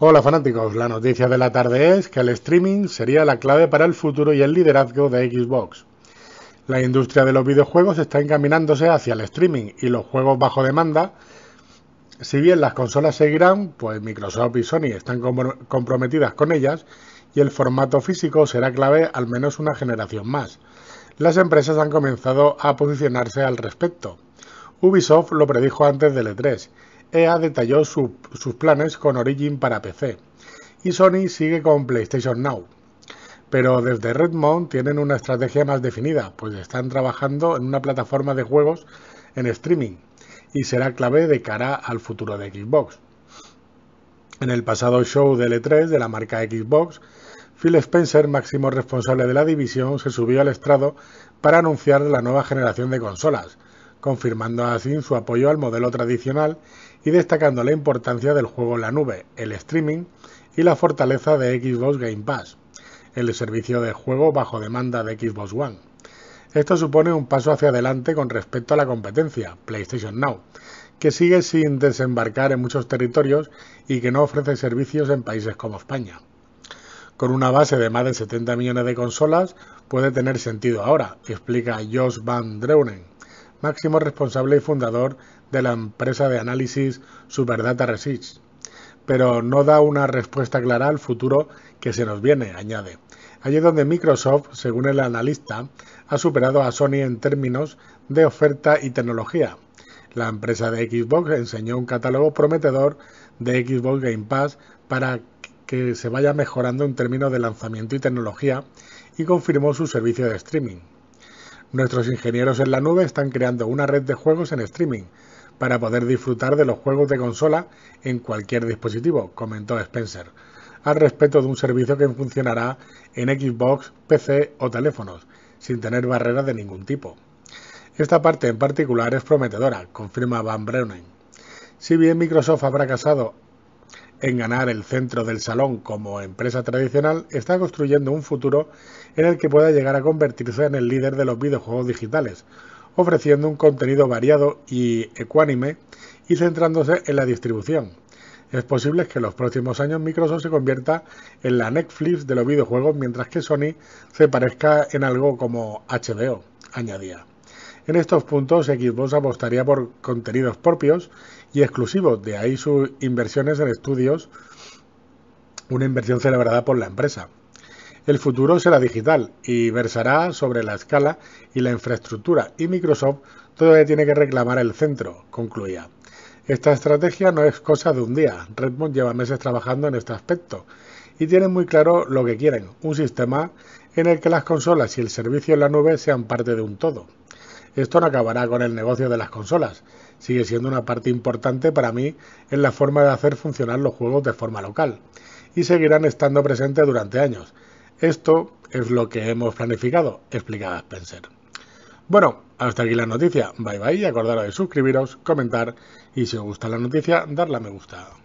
Hola fanáticos, la noticia de la tarde es que el streaming sería la clave para el futuro y el liderazgo de Xbox. La industria de los videojuegos está encaminándose hacia el streaming y los juegos bajo demanda. Si bien las consolas seguirán, pues Microsoft y Sony están comprometidas con ellas y el formato físico será clave al menos una generación más. Las empresas han comenzado a posicionarse al respecto. Ubisoft lo predijo antes del E3 EA detalló sus planes con Origin para PC y Sony sigue con PlayStation Now. Pero desde Redmond tienen una estrategia más definida, pues están trabajando en una plataforma de juegos en streaming y será clave de cara al futuro de Xbox. En el pasado show de L3 de la marca Xbox, Phil Spencer, máximo responsable de la división, se subió al estrado para anunciar la nueva generación de consolas, confirmando así su apoyo al modelo tradicional y destacando la importancia del juego en la nube, el streaming y la fortaleza de Xbox Game Pass, el servicio de juego bajo demanda de Xbox One. Esto supone un paso hacia adelante con respecto a la competencia, PlayStation Now, que sigue sin desembarcar en muchos territorios y que no ofrece servicios en países como España. Con una base de más de 70 millones de consolas puede tener sentido ahora, explica Josh van Dreunen, máximo responsable y fundador de la empresa de análisis Superdata Research. Pero no da una respuesta clara al futuro que se nos viene, añade. Allí donde Microsoft, según el analista, ha superado a Sony en términos de oferta y tecnología. La empresa de Xbox enseñó un catálogo prometedor de Xbox Game Pass para que se vaya mejorando en términos de lanzamiento y tecnología y confirmó su servicio de streaming. Nuestros ingenieros en la nube están creando una red de juegos en streaming para poder disfrutar de los juegos de consola en cualquier dispositivo, comentó Spencer, al respecto de un servicio que funcionará en Xbox, PC o teléfonos, sin tener barreras de ningún tipo. Esta parte en particular es prometedora, confirma Van Breunen. Si bien Microsoft ha fracasado en ganar el centro del salón como empresa tradicional, está construyendo un futuro en el que pueda llegar a convertirse en el líder de los videojuegos digitales, ofreciendo un contenido variado y ecuánime y centrándose en la distribución. Es posible que en los próximos años Microsoft se convierta en la Netflix de los videojuegos mientras que Sony se parezca en algo como HBO, añadía. En estos puntos, Xbox apostaría por contenidos propios y exclusivos, de ahí sus inversiones en estudios, una inversión celebrada por la empresa. El futuro será digital y versará sobre la escala y la infraestructura, y Microsoft todavía tiene que reclamar el centro, concluía. Esta estrategia no es cosa de un día, Redmond lleva meses trabajando en este aspecto y tienen muy claro lo que quieren, un sistema en el que las consolas y el servicio en la nube sean parte de un todo. Esto no acabará con el negocio de las consolas. Sigue siendo una parte importante para mí en la forma de hacer funcionar los juegos de forma local. Y seguirán estando presentes durante años. Esto es lo que hemos planificado, explicaba Spencer. Bueno, hasta aquí la noticia. Bye bye y acordaros de suscribiros, comentar y si os gusta la noticia, darle a me gusta.